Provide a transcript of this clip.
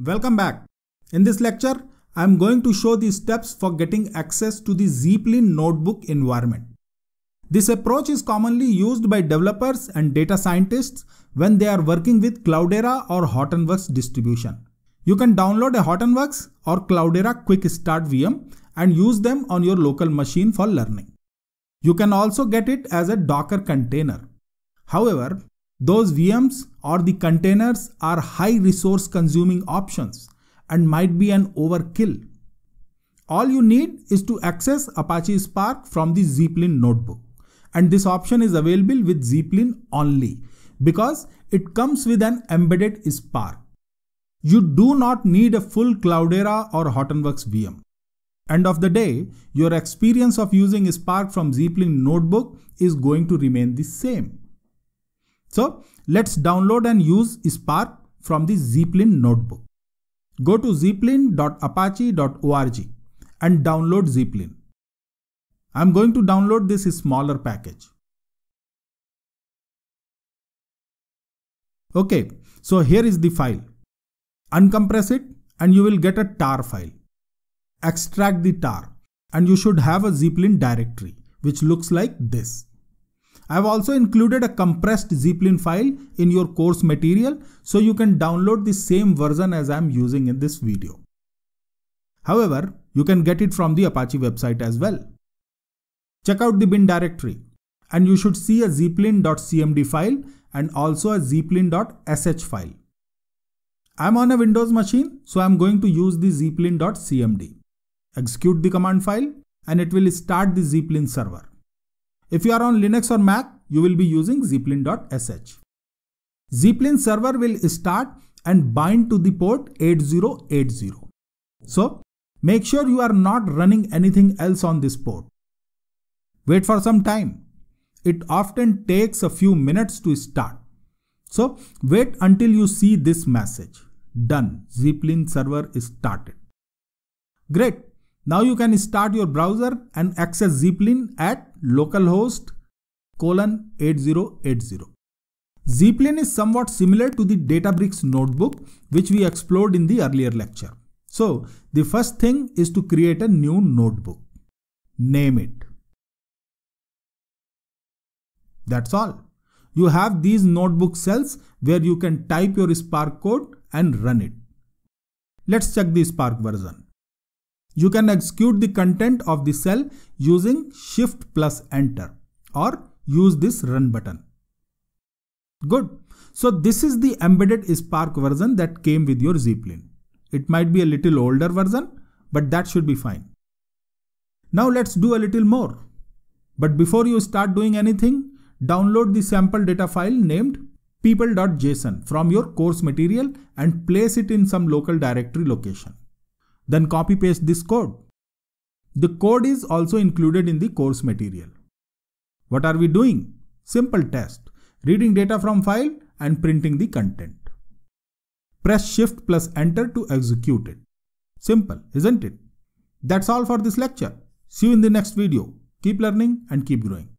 Welcome back. In this lecture, I am going to show the steps for getting access to the Zeppelin notebook environment. This approach is commonly used by developers and data scientists when they are working with Cloudera or Hortonworks distribution. You can download a Hortonworks or Cloudera Quick Start VM and use them on your local machine for learning. You can also get it as a Docker container. However, those VMs or the containers are high resource consuming options and might be an overkill. All you need is to access Apache Spark from the Zeppelin notebook. And this option is available with Zeppelin only because it comes with an embedded Spark. You do not need a full Cloudera or Hortonworks VM. End of the day, your experience of using Spark from Zeppelin notebook is going to remain the same. So let's download and use Spark from the Zeppelin notebook. Go to zeppelin.apache.org and download Zeppelin. I'm going to download this smaller package. Okay, so here is the file. Uncompress it and you will get a tar file. Extract the tar and you should have a Zeppelin directory which looks like this. I've also included a compressed Zeppelin file in your course material so you can download the same version as I'm using in this video. However, you can get it from the Apache website as well. Check out the bin directory and you should see a zeppelin.cmd file and also a zeppelin.sh file. I'm on a Windows machine, so I'm going to use the zeppelin.cmd. Execute the command file and it will start the zeppelin server. If you are on Linux or Mac, you will be using zplin.sh. Zplin server will start and bind to the port 8080. So make sure you are not running anything else on this port. Wait for some time. It often takes a few minutes to start. So wait until you see this message. Done. Zplin server is started. Great. Now you can start your browser and access Zeppelin at localhost colon 8080. Zeppelin is somewhat similar to the Databricks notebook which we explored in the earlier lecture. So the first thing is to create a new notebook. Name it. That's all. You have these notebook cells where you can type your Spark code and run it. Let's check the Spark version. You can execute the content of the cell using shift plus enter or use this run button. Good. So this is the embedded Spark version that came with your Zeppelin. It might be a little older version, but that should be fine. Now let's do a little more. But before you start doing anything, download the sample data file named people.json from your course material and place it in some local directory location. Then copy paste this code. The code is also included in the course material. What are we doing? Simple test. Reading data from file and printing the content. Press shift plus enter to execute it. Simple, isn't it? That's all for this lecture. See you in the next video. Keep learning and keep growing.